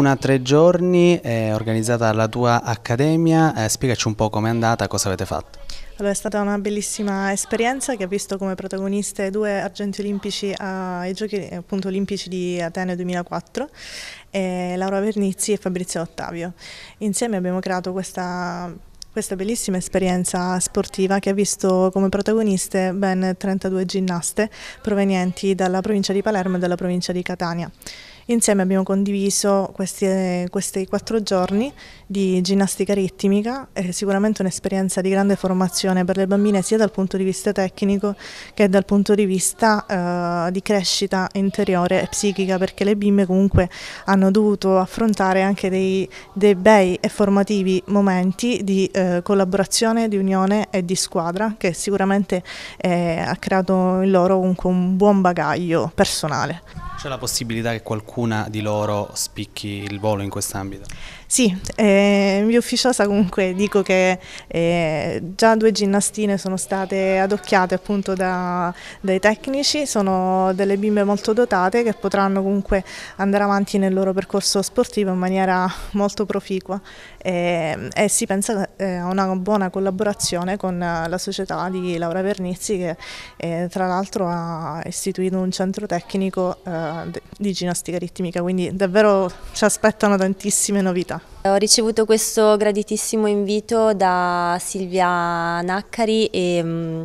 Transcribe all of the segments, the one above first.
una tre giorni eh, organizzata dalla tua accademia, eh, spiegaci un po' com'è andata, cosa avete fatto. Allora, è stata una bellissima esperienza che ha visto come protagoniste due argenti olimpici ai Giochi appunto, Olimpici di Atene 2004, eh, Laura Vernizzi e Fabrizio Ottavio. Insieme abbiamo creato questa questa bellissima esperienza sportiva che ha visto come protagoniste ben 32 ginnaste provenienti dalla provincia di Palermo e dalla provincia di Catania. Insieme abbiamo condiviso questi, questi quattro giorni di ginnastica ritmica, è eh, sicuramente un'esperienza di grande formazione per le bambine sia dal punto di vista tecnico che dal punto di vista eh, di crescita interiore e psichica, perché le bimbe comunque hanno dovuto affrontare anche dei, dei bei e formativi momenti di eh, collaborazione, di unione e di squadra, che sicuramente eh, ha creato in loro un, un buon bagaglio personale. C'è la possibilità che qualcuna di loro spicchi il volo in quest'ambito? Sì, eh, io ufficiosa comunque dico che eh, già due ginnastine sono state adocchiate appunto da, dai tecnici, sono delle bimbe molto dotate che potranno comunque andare avanti nel loro percorso sportivo in maniera molto proficua e, eh, e si pensa eh, a una buona collaborazione con la società di Laura Vernizzi che eh, tra l'altro ha istituito un centro tecnico eh, di ginnastica ritmica, quindi davvero ci aspettano tantissime novità. Ho ricevuto questo graditissimo invito da Silvia Naccari e mm,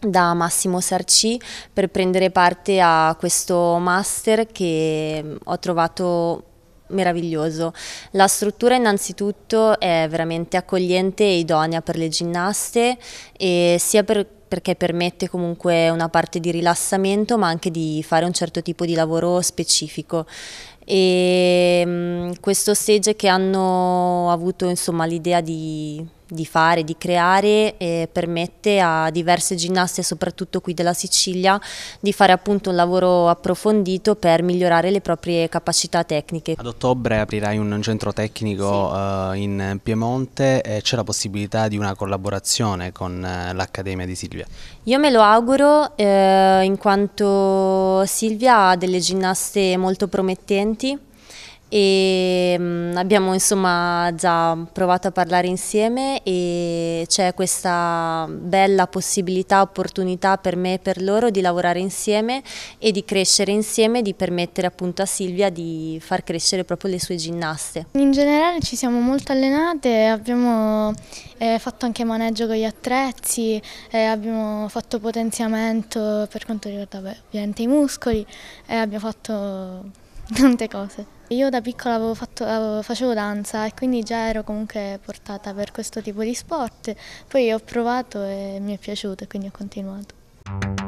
da Massimo Sarci per prendere parte a questo master che mm, ho trovato meraviglioso. La struttura innanzitutto è veramente accogliente e idonea per le ginnaste, e sia per perché permette comunque una parte di rilassamento ma anche di fare un certo tipo di lavoro specifico e mm, questo stage che hanno avuto l'idea di di fare, di creare e permette a diverse ginnaste, soprattutto qui della Sicilia, di fare appunto un lavoro approfondito per migliorare le proprie capacità tecniche. Ad ottobre aprirai un centro tecnico sì. Eh, in Piemonte e c'è la possibilità di una collaborazione con eh, l'Accademia di Silvia? Io me lo auguro eh, in quanto Silvia ha delle ginnaste molto promettenti e mm, abbiamo insomma già provato a parlare insieme e c'è questa bella possibilità, opportunità per me e per loro di lavorare insieme e di crescere insieme, di permettere appunto a Silvia di far crescere proprio le sue ginnaste. In generale ci siamo molto allenate, abbiamo eh, fatto anche maneggio con gli attrezzi, eh, abbiamo fatto potenziamento per quanto riguarda ovviamente i muscoli, eh, abbiamo fatto tante cose. Io da piccola avevo fatto, avevo, facevo danza e quindi già ero comunque portata per questo tipo di sport, poi ho provato e mi è piaciuto e quindi ho continuato.